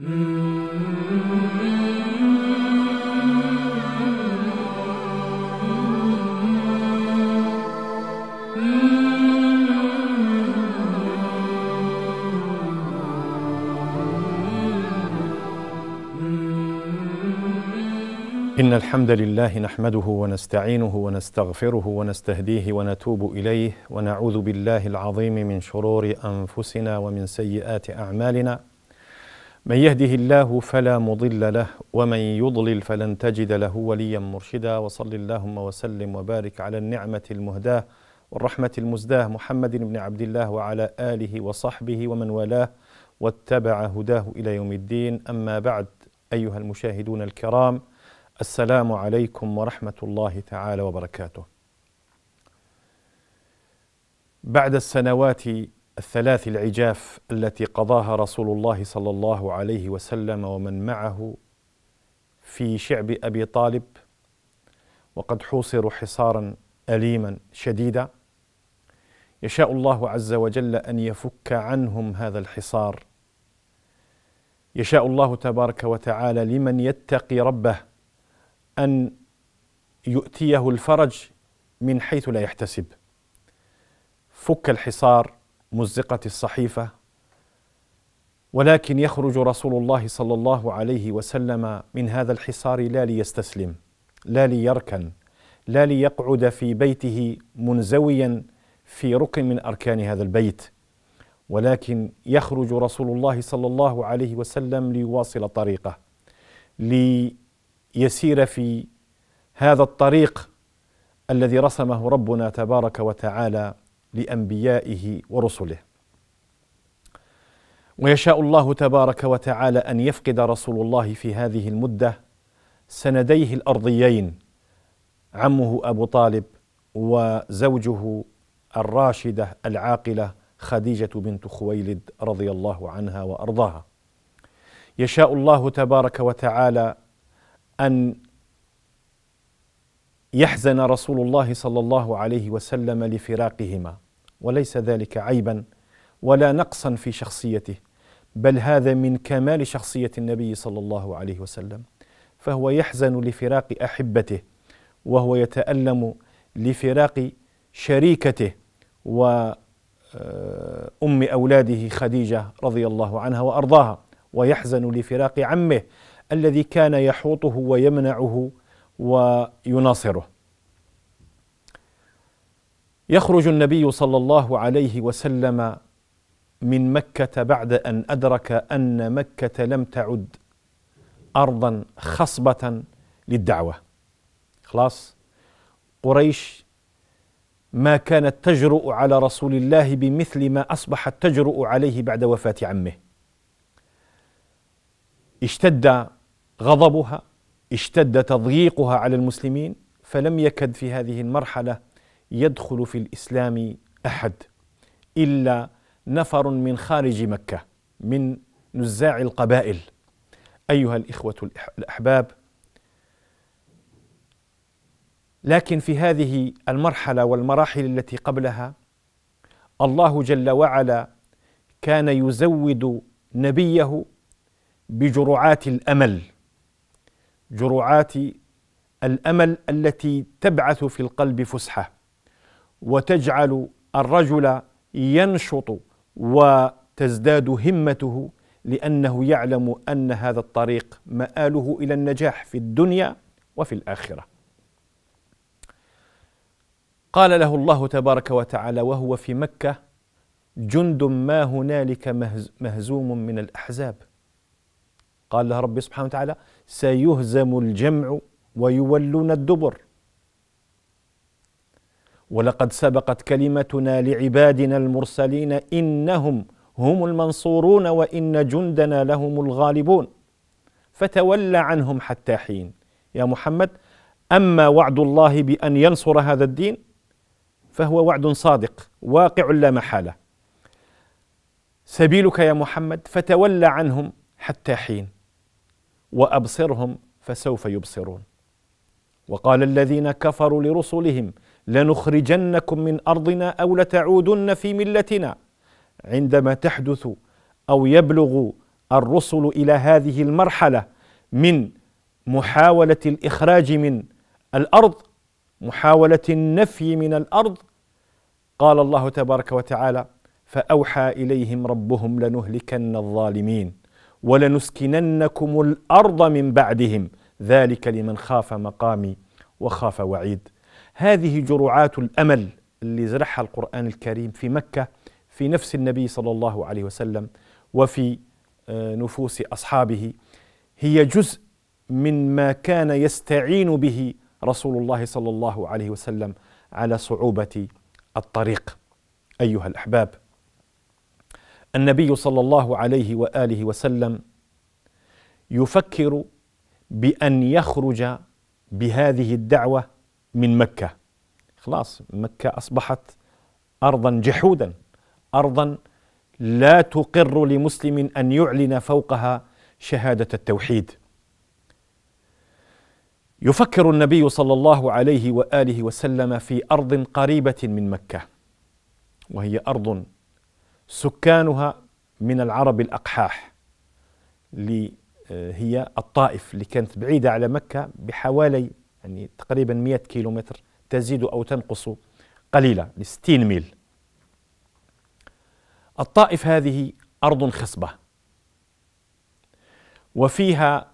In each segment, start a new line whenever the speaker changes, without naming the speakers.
إن الحمد لله نحمده ونستعينه ونستغفره ونستهديه ونتوب إليه ونعوذ بالله العظيم من شرور أنفسنا ومن سيئات أعمالنا من يهده الله فلا مضل له ومن يضلل فلن تجد له وليا مرشدا وصل اللهم وسلم وبارك على النعمة المهداة والرحمة المزداة محمد بن عبد الله وعلى آله وصحبه ومن والاه واتبع هداه إلى يوم الدين أما بعد أيها المشاهدون الكرام السلام عليكم ورحمة الله تعالى وبركاته بعد السنوات الثلاث العجاف التي قضاها رسول الله صلى الله عليه وسلم ومن معه في شعب ابي طالب وقد حوصروا حصارا اليما شديدا يشاء الله عز وجل ان يفك عنهم هذا الحصار يشاء الله تبارك وتعالى لمن يتقي ربه ان يؤتيه الفرج من حيث لا يحتسب فك الحصار مزقت الصحيفه ولكن يخرج رسول الله صلى الله عليه وسلم من هذا الحصار لا ليستسلم لا ليركن لا ليقعد في بيته منزويا في ركن من اركان هذا البيت ولكن يخرج رسول الله صلى الله عليه وسلم ليواصل طريقه ليسير في هذا الطريق الذي رسمه ربنا تبارك وتعالى لانبيائه ورسله ويشاء الله تبارك وتعالى ان يفقد رسول الله في هذه المده سنديه الارضيين عمه ابو طالب وزوجه الراشده العاقله خديجه بنت خويلد رضي الله عنها وارضاها يشاء الله تبارك وتعالى ان يحزن رسول الله صلى الله عليه وسلم لفراقهما وليس ذلك عيبا ولا نقصا في شخصيته بل هذا من كمال شخصيه النبي صلى الله عليه وسلم فهو يحزن لفراق احبته وهو يتالم لفراق شريكته وام آه، اولاده خديجه رضي الله عنها وارضاها ويحزن لفراق عمه الذي كان يحوطه ويمنعه ويناصره يخرج النبي صلى الله عليه وسلم من مكه بعد ان ادرك ان مكه لم تعد ارضا خصبه للدعوه خلاص قريش ما كانت تجرؤ على رسول الله بمثل ما اصبحت تجرؤ عليه بعد وفاه عمه اشتد غضبها اشتد تضييقها على المسلمين فلم يكد في هذه المرحله يدخل في الاسلام احد الا نفر من خارج مكه من نزاع القبائل ايها الاخوه الاحباب لكن في هذه المرحله والمراحل التي قبلها الله جل وعلا كان يزود نبيه بجرعات الامل جرعات الامل التي تبعث في القلب فسحه وتجعل الرجل ينشط وتزداد همته لانه يعلم ان هذا الطريق ماله الى النجاح في الدنيا وفي الاخره قال له الله تبارك وتعالى وهو في مكه جند ما هنالك مهزوم من الاحزاب قال له ربي سبحانه وتعالى سيهزم الجمع ويولون الدبر ولقد سبقت كلمتنا لعبادنا المرسلين انهم هم المنصورون وان جندنا لهم الغالبون فتول عنهم حتى حين يا محمد اما وعد الله بان ينصر هذا الدين فهو وعد صادق واقع لا محاله سبيلك يا محمد فتول عنهم حتى حين وابصرهم فسوف يبصرون وقال الذين كفروا لرسلهم لنخرجنكم من ارضنا او لتعودن في ملتنا عندما تحدث او يبلغ الرسل الى هذه المرحله من محاوله الاخراج من الارض محاوله النفي من الارض قال الله تبارك وتعالى فاوحى اليهم ربهم لنهلكن الظالمين ولنسكننكم الارض من بعدهم ذلك لمن خاف مقامي وخاف وعيد هذه جرعات الامل اللي زرعها القران الكريم في مكه في نفس النبي صلى الله عليه وسلم وفي آه، نفوس اصحابه هي جزء من ما كان يستعين به رسول الله صلى الله عليه وسلم على صعوبه الطريق ايها الاحباب النبي صلى الله عليه واله وسلم يفكر بان يخرج بهذه الدعوه من مكه خلاص مكه اصبحت ارضا جحودا ارضا لا تقر لمسلم ان يعلن فوقها شهاده التوحيد يفكر النبي صلى الله عليه واله وسلم في ارض قريبه من مكه وهي ارض سكانها من العرب الأقحاح اللي آه، هي الطائف اللي كانت بعيدة على مكة بحوالي يعني تقريبا 100 كيلومتر تزيد أو تنقص قليلا ل 60 ميل الطائف هذه أرض خصبة وفيها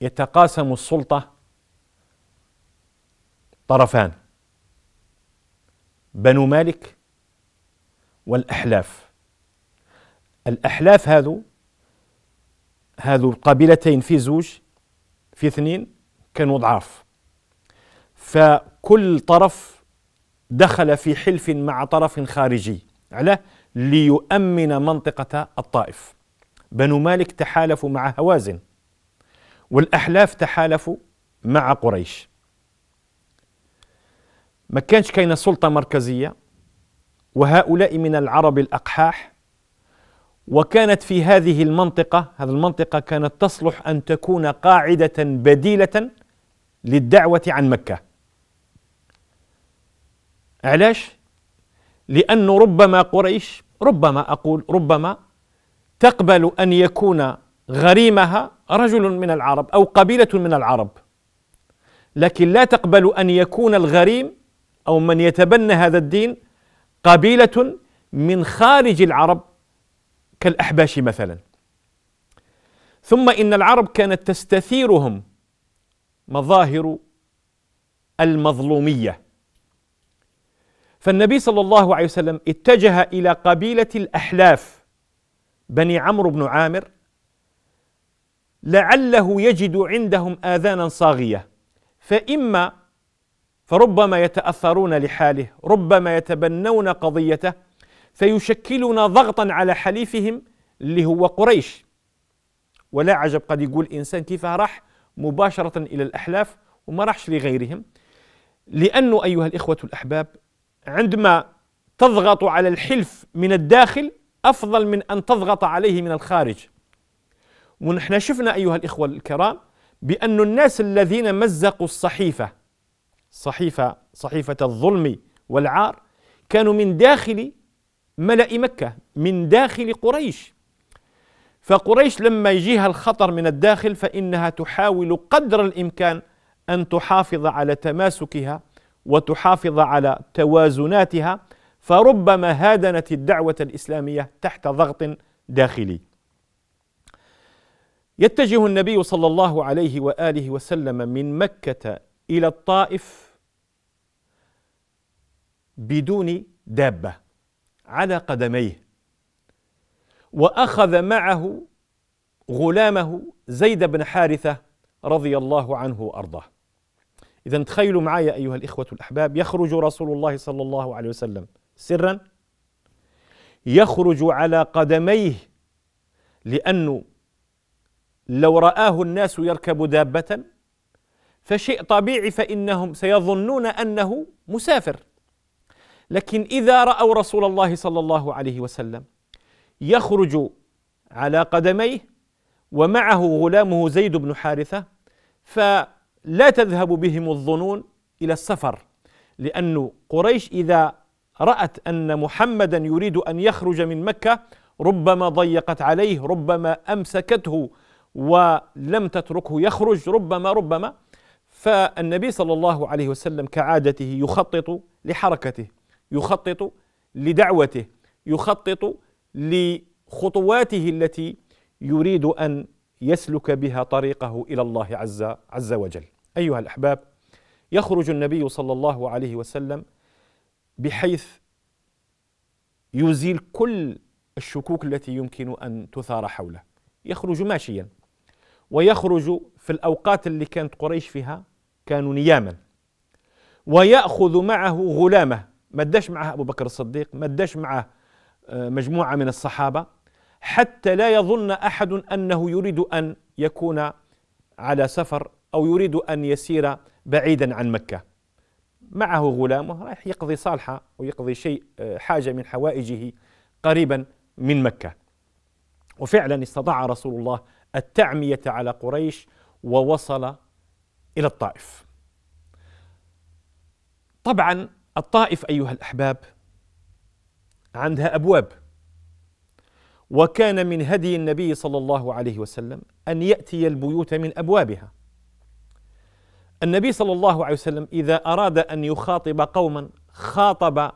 يتقاسم السلطة طرفان بنو مالك والأحلاف الأحلاف هذو هذو القبيلتين في زوج في اثنين كانوا ضعاف فكل طرف دخل في حلف مع طرف خارجي على ليؤمن منطقة الطائف بنو مالك تحالفوا مع هوازن والأحلاف تحالفوا مع قريش ما كانش كاينة سلطة مركزية وهؤلاء من العرب الأقحاح وكانت في هذه المنطقة هذه المنطقة كانت تصلح أن تكون قاعدة بديلة للدعوة عن مكة علاش؟ لأنه ربما قريش ربما أقول ربما تقبل أن يكون غريمها رجل من العرب أو قبيلة من العرب لكن لا تقبل أن يكون الغريم أو من يتبنى هذا الدين قبيلة من خارج العرب كالأحباش مثلا ثم إن العرب كانت تستثيرهم مظاهر المظلومية فالنبي صلى الله عليه وسلم اتجه إلى قبيلة الأحلاف بني عمرو بن عامر لعله يجد عندهم آذانا صاغية فإما فربما يتأثرون لحاله ربما يتبنون قضيته فيشكلون ضغطا على حليفهم اللي هو قريش ولا عجب قد يقول إنسان كيف راح مباشرة إلى الأحلاف وما راحش لغيرهم لأنه أيها الإخوة الأحباب عندما تضغط على الحلف من الداخل أفضل من أن تضغط عليه من الخارج ونحن شفنا أيها الإخوة الكرام بأن الناس الذين مزقوا الصحيفة صحيفة صحيفة الظلم والعار كانوا من داخل ملأ مكة من داخل قريش فقريش لما يجيها الخطر من الداخل فإنها تحاول قدر الإمكان أن تحافظ على تماسكها وتحافظ على توازناتها فربما هادنت الدعوة الإسلامية تحت ضغط داخلي يتجه النبي صلى الله عليه وآله وسلم من مكة إلى الطائف بدون دابة على قدميه واخذ معه غلامه زيد بن حارثه رضي الله عنه وارضاه اذا تخيلوا معي ايها الاخوه الاحباب يخرج رسول الله صلى الله عليه وسلم سرا يخرج على قدميه لانه لو رآه الناس يركب دابة فشيء طبيعي فإنهم سيظنون أنه مسافر لكن إذا رأوا رسول الله صلى الله عليه وسلم يخرج على قدميه ومعه غلامه زيد بن حارثة فلا تذهب بهم الظنون إلى السفر لأن قريش إذا رأت أن محمدا يريد أن يخرج من مكة ربما ضيقت عليه ربما أمسكته ولم تتركه يخرج ربما ربما فالنبي صلى الله عليه وسلم كعادته يخطط لحركته يخطط لدعوته يخطط لخطواته التي يريد ان يسلك بها طريقه الى الله عز عز وجل ايها الاحباب يخرج النبي صلى الله عليه وسلم بحيث يزيل كل الشكوك التي يمكن ان تثار حوله يخرج ماشيا ويخرج في الاوقات اللي كانت قريش فيها كانوا نياما وياخذ معه غلامه ما اداش معه ابو بكر الصديق ما اداش معه آه، مجموعه من الصحابه حتى لا يظن احد انه يريد ان يكون على سفر او يريد ان يسير بعيدا عن مكه معه غلامه رايح يقضي صالحه ويقضي شيء آه، حاجه من حوائجه قريبا من مكه وفعلا استطاع رسول الله التعميه على قريش ووصل الى الطائف طبعا الطائف أيها الأحباب عندها أبواب وكان من هدي النبي صلى الله عليه وسلم أن يأتي البيوت من أبوابها النبي صلى الله عليه وسلم إذا أراد أن يخاطب قوما خاطب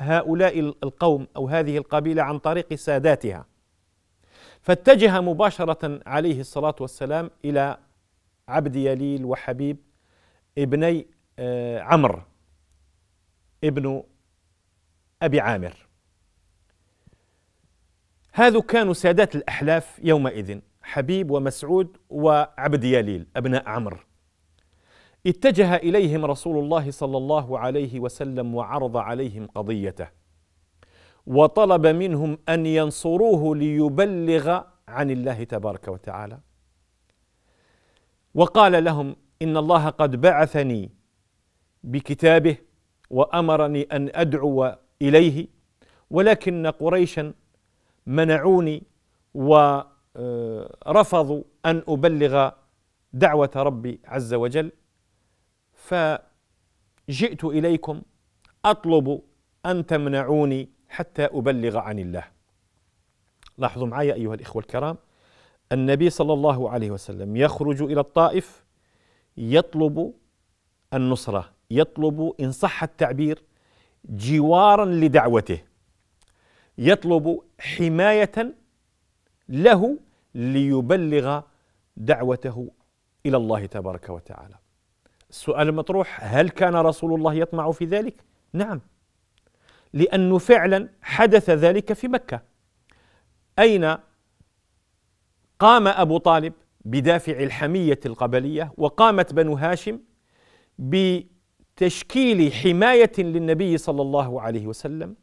هؤلاء القوم أو هذه القبيلة عن طريق ساداتها فاتجه مباشرة عليه الصلاة والسلام إلى عبد يليل وحبيب ابني آه، عمرو ابن أبي عامر هذو كانوا سادات الأحلاف يومئذ حبيب ومسعود وعبد ياليل أبناء عمر اتجه إليهم رسول الله صلى الله عليه وسلم وعرض عليهم قضيته وطلب منهم أن ينصروه ليبلغ عن الله تبارك وتعالى وقال لهم إن الله قد بعثني بكتابه وامرني ان ادعو اليه ولكن قريشا منعوني ورفضوا ان ابلغ دعوه ربي عز وجل فجئت اليكم اطلب ان تمنعوني حتى ابلغ عن الله. لاحظوا معي ايها الاخوه الكرام النبي صلى الله عليه وسلم يخرج الى الطائف يطلب النصره يطلب إن صح التعبير جوارا لدعوته يطلب حماية له ليبلغ دعوته إلى الله تبارك وتعالى السؤال المطروح هل كان رسول الله يطمع في ذلك؟ نعم لأنه فعلا حدث ذلك في مكة أين قام أبو طالب بدافع الحمية القبلية وقامت بنو هاشم ب تشكيل حماية للنبي صلى الله عليه وسلم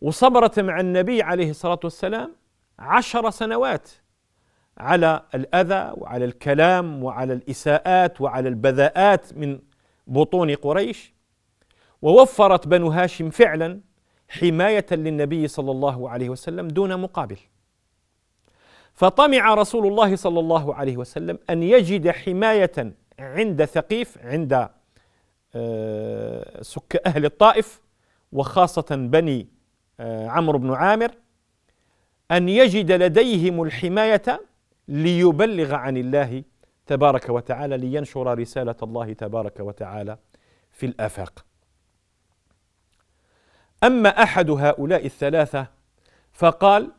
وصبرت مع النبي عليه الصلاة والسلام عشر سنوات على الأذى وعلى الكلام وعلى الإساءات وعلى البذاءات من بطون قريش ووفرت بنو هاشم فعلا حماية للنبي صلى الله عليه وسلم دون مقابل فطمع رسول الله صلى الله عليه وسلم أن يجد حماية عند ثقيف عند آه، سك أهل الطائف وخاصة بني آه، عمرو بن عامر أن يجد لديهم الحماية ليبلغ عن الله تبارك وتعالى لينشر رسالة الله تبارك وتعالى في الآفاق أما أحد هؤلاء الثلاثة فقال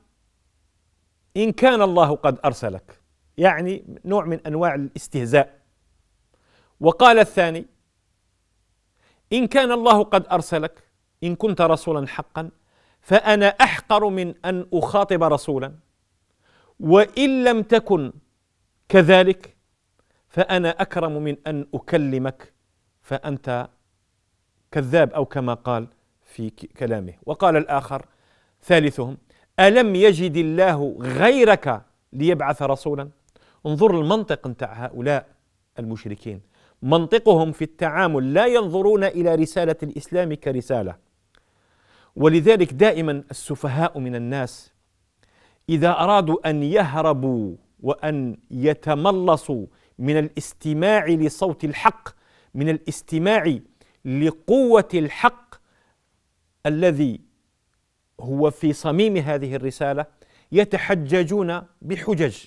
إن كان الله قد أرسلك يعني نوع من أنواع الاستهزاء وقال الثاني إن كان الله قد أرسلك إن كنت رسولا حقا فأنا أحقر من أن أخاطب رسولا وإن لم تكن كذلك فأنا أكرم من أن أكلمك فأنت كذاب أو كما قال في كلامه وقال الآخر ثالثهم ألم يجد الله غيرك ليبعث رسولا انظر المنطق نتاع هؤلاء المشركين منطقهم في التعامل لا ينظرون الى رساله الاسلام كرساله ولذلك دائما السفهاء من الناس اذا ارادوا ان يهربوا وان يتملصوا من الاستماع لصوت الحق من الاستماع لقوه الحق الذي هو في صميم هذه الرساله يتحججون بحجج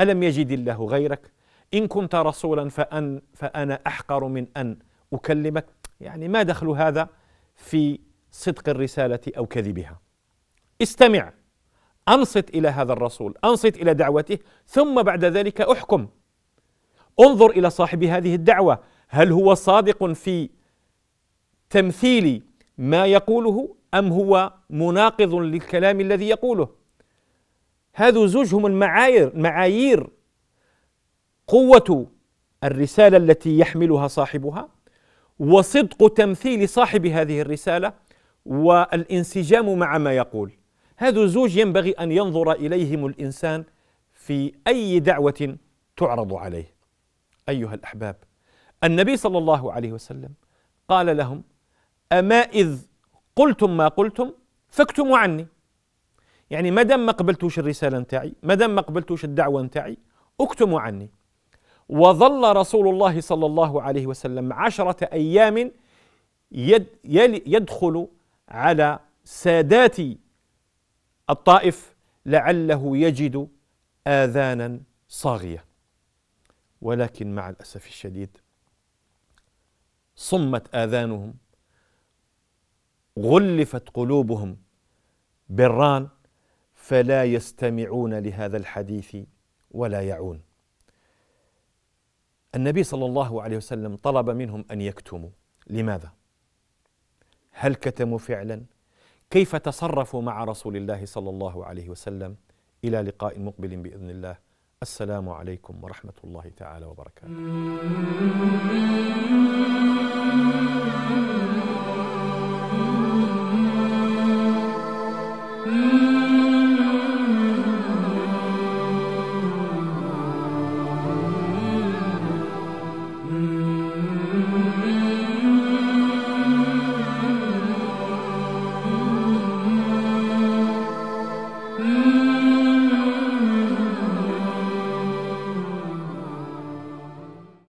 الم يجد الله غيرك إن كنت رسولا فأن فأنا أحقر من أن أكلمك يعني ما دخل هذا في صدق الرسالة أو كذبها استمع أنصت إلى هذا الرسول أنصت إلى دعوته ثم بعد ذلك أحكم انظر إلى صاحب هذه الدعوة هل هو صادق في تمثيل ما يقوله أم هو مناقض للكلام الذي يقوله هذا زوجهم المعايير معايير قوه الرساله التي يحملها صاحبها وصدق تمثيل صاحب هذه الرساله والانسجام مع ما يقول هذا الزوج ينبغي ان ينظر اليهم الانسان في اي دعوه تعرض عليه ايها الاحباب النبي صلى الله عليه وسلم قال لهم اما اذ قلتم ما قلتم فاكتموا عني يعني ما دام ما قبلتوش الرساله نتاعي ما دام ما قبلتوش الدعوه نتاعي اكتموا عني وظل رسول الله صلى الله عليه وسلم عشرة أيام يد يدخل على سادات الطائف لعله يجد آذانا صاغية ولكن مع الأسف الشديد صمت آذانهم غلفت قلوبهم بالران فلا يستمعون لهذا الحديث ولا يعون النبي صلى الله عليه وسلم طلب منهم ان يكتموا لماذا هل كتموا فعلا كيف تصرفوا مع رسول الله صلى الله عليه وسلم الى لقاء مقبل باذن الله السلام عليكم ورحمه الله تعالى وبركاته